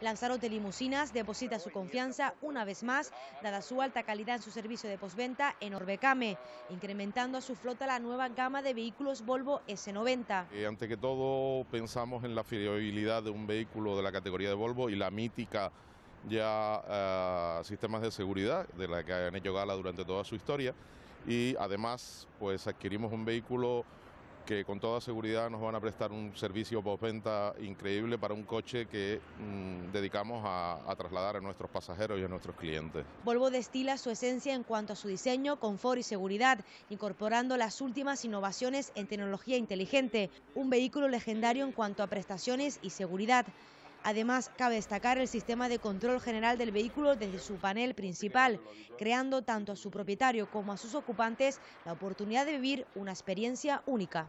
Lanzarote Limusinas deposita su confianza una vez más, dada su alta calidad en su servicio de postventa en Orbecame, incrementando a su flota la nueva gama de vehículos Volvo S90. y eh, ante que todo pensamos en la fiabilidad de un vehículo de la categoría de Volvo y la mítica ya ah, sistemas de seguridad de la que han hecho gala durante toda su historia y además pues adquirimos un vehículo que con toda seguridad nos van a prestar un servicio postventa increíble para un coche que mm, dedicamos a, trasladar a nuestros pasajeros y a nuestros clientes. Volvo destila su esencia en cuanto a su diseño, confort y seguridad, incorporando las últimas innovaciones en tecnología inteligente, un vehículo legendario en cuanto a prestaciones y seguridad. Además, cabe destacar el sistema de control general del vehículo desde su panel principal, creando tanto a su propietario como a sus ocupantes la oportunidad de vivir una experiencia única.